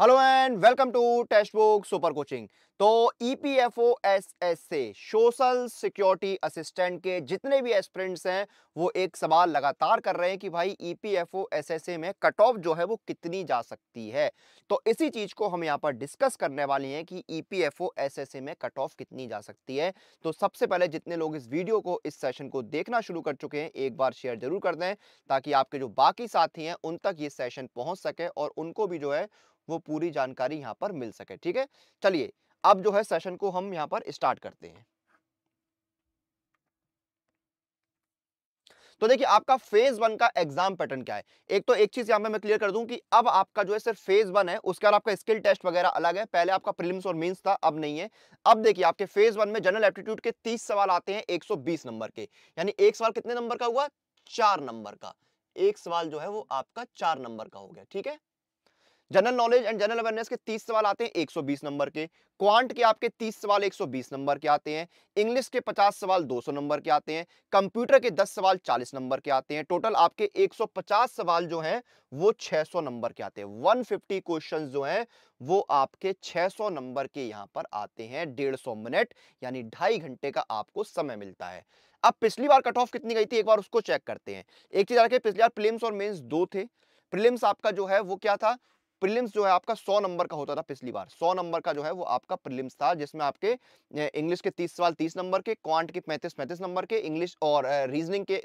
hello and welcome to Testbook super coaching तो E P F O S S से social security assistant के जितने भी aspirants हैं वो एक सवाल लगातार कर रहे हैं कि भाई E P F O S S A में कट ऑफ जो है वो कितनी जा सकती है तो इसी चीज़ को हम यहाँ पर डिस्कस करने वाले हैं कि E P F O S S A में कट ऑफ कितनी जा सकती है तो सबसे पहले जितने लोग इस वीडियो को इस सेशन को देखना शुरू कर चुके हैं एक बार शेयर जरूर कर दें ताकि आपके जो बाकी साथी हैं उन तक ये सेशन पहुँच सके और उनको भी जो है वो पूरी जानकारी यहाँ पर मिल सके ठीक है चलिए अब जो है सेशन को हम यहाँ पर स्टार्ट करते हैं तो देखिए आपका फेज वन का एग्जाम पैटर्न क्या है एक तो एक चीज यहां पे मैं क्लियर कर दूं कि अब आपका जो है सिर्फ फेज वन है उसके बाद आपका स्किल टेस्ट वगैरह अलग है पहले आपका प्रीलिम्स और मेंस था अब नहीं है अब देखिए आपके फेज वन में जनरल एप्टीट्यूड के तीस सवाल आते हैं 120 नंबर के यानी एक सवाल कितने नंबर का हुआ चार नंबर का एक सवाल जो है वो आपका चार नंबर का हो गया ठीक है general knowledge and general awareness के 30 सवाल आते हैं 120 नंबर के क्वांट के आपके 30 सवाल 120 नंबर के आते हैं इंग्लिश के 50 सवाल 200 नंबर के आते हैं कंप्यूटर के 10 सवाल 40 नंबर के आते हैं टोटल आपके 150 सवाल जो हैं वो 600 नंबर के आते हैं 150 फिफ्टी क्वेश्चन जो हैं वो आपके 600 नंबर के यहाँ पर आते हैं 150 मिनट यानी ढाई घंटे का आपको समय मिलता है अब पिछली बार कट ऑफ कितनी गई थी एक बार उसको चेक करते हैं एक चीज आके पिछली बार प्लेम्स और मेन्स दो थे प्रिलिम्स आपका जो है वो क्या था प्रिलिम्स जो है आपका सौ नंबर का होता था पिछली बार सौ नंबर का जो है वो आपका प्रिलिम्स था जिसमें आपके इंग्लिश के तीस सवाल तीस नंबर के क्वांट के पैंतीस पैंतीस नंबर के इंग्लिश और रीजनिंग के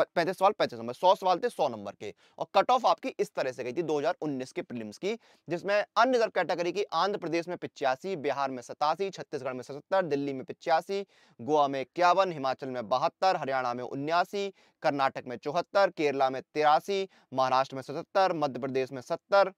पैंतीस सवाल पैंतीस नंबर सौ सवाल थे सौ नंबर के और कट ऑफ आपकी इस तरह से गई थी 2019 के प्रिलिम्स की जिसमें अन्य कैटेगरी की आंध्र प्रदेश में पिचासी बिहार में सतासी छत्तीसगढ़ में सतहत्तर दिल्ली में पिचासी गोवा में इक्यावन हिमाचल में बहत्तर हरियाणा में उन्यासी कर्नाटक में चौहत्तर केरला में तिरासी महाराष्ट्र में सतहत्तर मध्य प्रदेश में सत्तर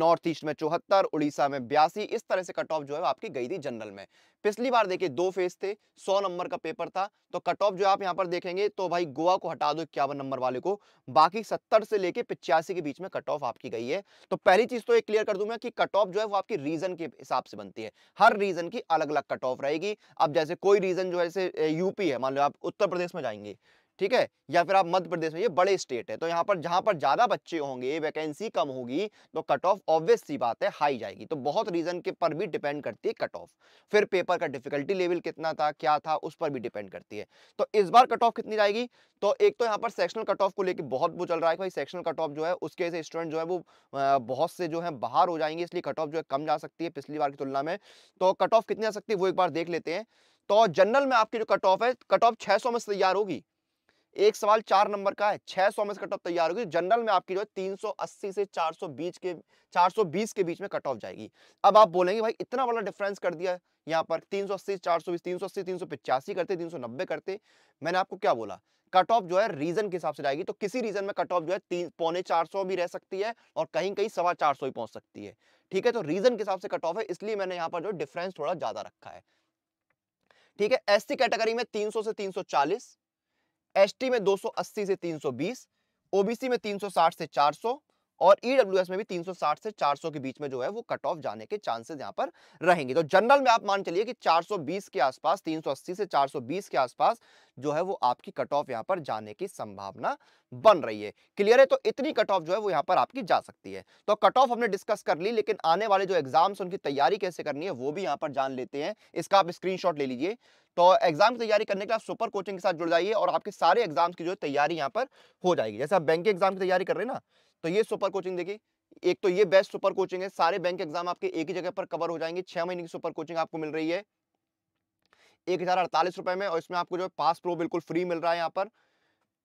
नॉर्थ ईस्ट में चौहत्तर उड़ीसा में बयासी इस तरह से कट ऑफ जो है आपकी गई थी जनरल में पिछली बार देखिए दो फेज थे सौ नंबर का पेपर था तो कट ऑफ जो आप यहाँ पर देखेंगे तो भाई गोवा को हटा दो इक्यावन नंबर वाले को बाकी सत्तर से लेके पिचासी के बीच में कट ऑफ आपकी गई है तो पहली चीज तो ये क्लियर कर दूंगा मैं कि कट ऑफ जो है वो आपकी रीजन के हिसाब से बनती है हर रीजन की अलग अलग कट ऑफ रहेगी अब जैसे कोई रीजन जो है यूपी है मान लो आप उत्तर प्रदेश में जाएंगे ठीक है या फिर आप मध्य प्रदेश में ये बड़े स्टेट है तो यहाँ पर जहाँ पर ज़्यादा बच्चे होंगे वैकेंसी कम होगी तो कट ऑफ ऑब्वियस सी बात है हाई जाएगी तो बहुत रीज़न के पर भी डिपेंड करती है कट ऑफ फिर पेपर का डिफिकल्टी लेवल कितना था क्या था उस पर भी डिपेंड करती है तो इस बार कट ऑफ कितनी जाएगी तो एक तो यहाँ पर सेक्शनल कट ऑफ को लेकर बहुत वो चल रहा है भाई सेक्शनल कट ऑफ जो है उसके से स्टूडेंट जो है वो बहुत से जो है बाहर हो जाएंगे इसलिए कट ऑफ जो है कम जा सकती है पिछली बार की तुलना में तो कट ऑफ कितनी आ सकती है वो एक बार देख लेते हैं तो जनरल में आपकी जो कट ऑफ है कट ऑफ 600 में तैयार होगी एक सवाल चार नंबर का है छह सौ में से कट ऑफ तैयार होगी जनरल में आपकी जो है तीन सौ अस्सी से चार सौ बीच के चार सौ बीस के बीच में कट ऑफ जाएगी अब आप बोलेंगे भाई इतना बड़ा डिफरेंस कर दिया यहाँ पर तीन सौ अस्सी चार सौ बीस तीन सौ अस्सी तीन सौ पचासी करते तीन सौ नब्बे करते मैंने आपको क्या बोला कट ऑफ जो है रीजन के हिसाब से जाएगी तो किसी रीजन में कट ऑफ जो है तीन पौने चार सौ भी रह सकती है और कहीं कहीं सवा चार सौ भी पहुंच सकती है ठीक है तो रीजन के हिसाब से कट ऑफ है इसलिए मैंने यहाँ पर जो डिफरेंस थोड़ा ज्यादा रखा है ठीक है एससी कैटेगरी में 300 से 340 एसटी में 280 से 320, ओबीसी में 360 से 400, और ईडब्ल्यू e में भी 360 से 400 के बीच में जो है वो कट ऑफ जाने के चांसेस यहाँ पर रहेंगे तो जनरल में आप मान चलिए कि 420 के आसपास 380 से 420 के आसपास जो है वो आपकी कट ऑफ यहाँ पर जाने की संभावना बन रही है क्लियर है तो इतनी कट ऑफ जो है वो यहाँ पर आपकी जा सकती है तो कट ऑफ हमने डिस्कस कर ली लेकिन आने वाले जो एग्जाम्स उनकी तैयारी कैसे करनी है वो भी यहाँ पर जान लेते हैं इसका आप स्क्रीनशॉट ले लीजिए तो एग्जाम की तैयारी करने के लिए आप सुपर कोचिंग के साथ जुड़ जाइए और आपके सारे एग्जाम्स की जो तैयारी यहाँ पर हो जाएगी जैसे आप बैंक एग्जाम की तैयारी कर रहे हैं ना तो ये सुपर कोचिंग देखिए एक तो ये बेस्ट सुपर कोचिंग है सारे बैंक एग्जाम आपके एक ही जगह पर कवर हो जाएंगे छह महीने की सुपर कोचिंग आपको मिल रही है एक हजार अड़तालीस रुपए में और इसमें आपको जो है पास प्रो बिल्कुल फ्री मिल रहा है यहाँ पर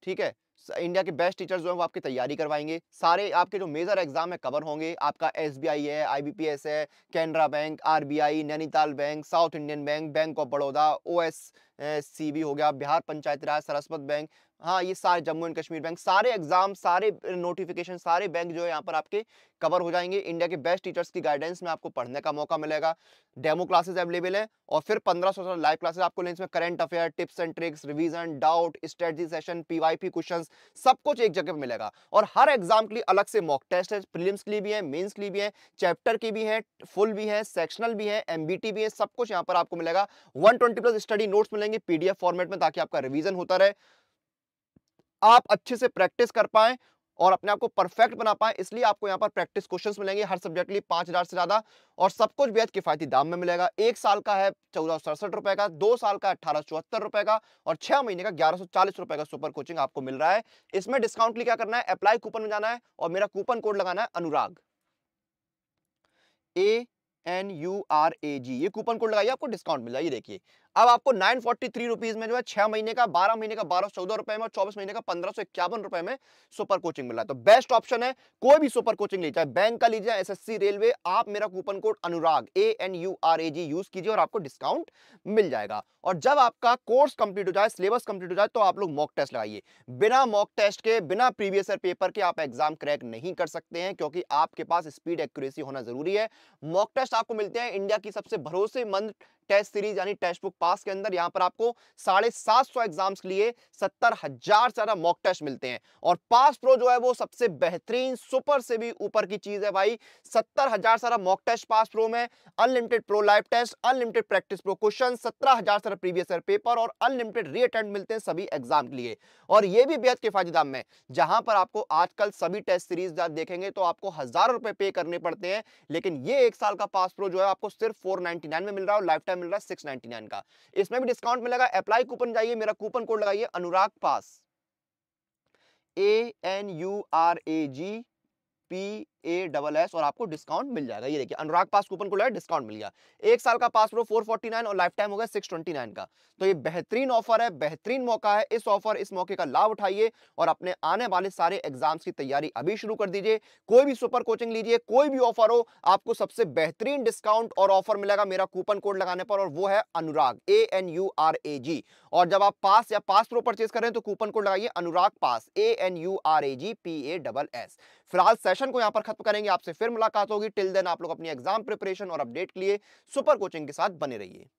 ठीक है इंडिया के बेस्ट टीचर्स जो है वो आपकी तैयारी करवाएंगे सारे आपके जो मेजर एग्जाम है कवर होंगे आपका एस है आई है Canara bank or Nainital bank South Indian bank bank of Baroda ओ हो गया बिहार पंचायत राज सरस्वत बैंक हाँ ये सारे जम्मू एंड कश्मीर बैंक सारे एग्जाम सारे नोटिफिकेशन सारे बैंक जो है यहाँ पर आपके कवर हो जाएंगे इंडिया के बेस्ट टीचर्स की गाइडेंस में आपको पढ़ने का मौका मिलेगा डेमो क्लासेस अवेलेबल है और फिर पंद्रह सौ लाइव क्लासेस आपको लेंस में current affair tips and tricks revision doubt स्ट्रेटी सेशन पी क्वेश्चन सब कुछ एक जगह पर मिलेगा और हर एग्जाम के लिए अलग से मॉक टेस्ट है प्रिलियम्स के लिए भी है मेन्स के लिए भी है चैप्टर की भी है फुल भी है सेक्शनल भी है एम भी है सब कुछ यहाँ पर आपको मिलेगा वन प्लस स्टडी नोट्स मिलेंगे पीडीएफ फॉर्मेट में ताकि आपका रिविजन होता रहे आप अच्छे से प्रैक्टिस कर पाए और अपने आप को परफेक्ट बना पाए इसलिए आपको यहाँ पर प्रैक्टिस क्वेश्चंस मिलेंगे हर सब्जेक्ट लिए पाँच हज़ार से ज़्यादा और सब कुछ बेहद किफायती दाम में मिलेगा एक साल का है चौदह सौ सड़सठ रुपए का दो साल का अठारह चौहत्तर रुपए का और छह महीने का ग्यारह सौ चालीस रुपए का सुपर कोचिंग आपको मिल रहा है इसमें डिस्काउंट लिए क्या करना है अप्लाई कूपन में जाना है और मेरा कूपन कोड लगाना है Anurag A N U R A G ये कूपन कोड लगाइए आपको डिस्काउंट मिल जाएगी देखिए अब आपको नाइन फोर्टी थ्री रुपीज में जो है छह महीने का बारह महीने का बारह चौदह रुपए में और चौबीस महीने का पंद्रह सौ इक्यावन रुपए में सुपर कोचिंग मिला है तो बेस्ट ऑप्शन है कोई भी सुपर कोचिंग ले जाए बैंक का लीजिए एसएससी रेलवे आप मेरा coupon code Anurag A N U R A G use कीजिए और आपको डिस्काउंट मिल जाएगा और जब आपका कोर्स कंप्लीट हो जाए सिलेबस कंप्लीट हो जाए तो आप लोग मॉक टेस्ट लगाइए बिना मॉक टेस्ट के बिना प्रीवियस पेपर के आप एग्जाम क्रैक नहीं कर सकते हैं क्योंकि आपके पास स्पीड एक्यूरेसी होना जरूरी है मॉक टेस्ट आपको मिलते हैं इंडिया की सबसे भरोसेमंद टेस्ट सीरीज यानी टेस्ट बुक पास के अंदर यहाँ पर आपको साढ़े सात सौ एग्जाम्स के लिए सत्तर हजार से ज्यादा मॉक टेस्ट मिलते हैं और पास प्रो जो है वो सबसे बेहतरीन सुपर से भी ऊपर की चीज है भाई सत्तर हजार सारा मॉक टेस्ट पास प्रो में unlimited pro live test unlimited practice pro question सत्रह हजार सारा प्रीवियस ईयर पेपर और अनलिमिटेड री अटेम्प्ट मिलते हैं सभी एग्जाम के लिए और ये भी बेहद किफायती दाम में जहां पर आपको आजकल सभी टेस्ट सीरीज आप देखेंगे तो आपको हजार रुपए पे करने पड़ते हैं लेकिन ये एक साल का पास प्रो जो है आपको सिर्फ फोर में मिल रहा है लाइफ टाइम मिल रहा है सिक्स नाइनटी नाइन का इसमें भी डिस्काउंट मिलेगा अप्लाई कूपन जाइए मेरा कूपन कोड लगाइए Anurag pass A N U R A G P A double S और आपको डिस्काउंट मिल जाएगा ये देखिए अनुराग पास कूपन को लाया डिस्काउंट मिल गया एक साल का पास प्रो नाइन और लाइफ टाइम हो गया नाइन का तो ये बेहतरीन ऑफर है बेहतरीन मौका है इस ऑफर इस मौके का लाभ उठाइए और अपने आने वाले सारे एग्जाम्स की तैयारी अभी शुरू कर दीजिए कोई भी सुपर कोचिंग लीजिए कोई भी ऑफर हो आपको सबसे बेहतरीन डिस्काउंट और ऑफर मिलेगा मेरा कूपन कोड लगाने पर और वो है Anurag A N U R A G और जब आप पास या पास प्रो परचेज करें तो कूपन कोड लगाइए Anurag pass A N U R A G P A double S फिलहाल सेशन को यहां पर खत्म करेंगे आपसे फिर मुलाकात होगी टिल देन आप लोग अपनी एग्जाम प्रिपरेशन और अपडेट के लिए सुपर कोचिंग के साथ बने रहिए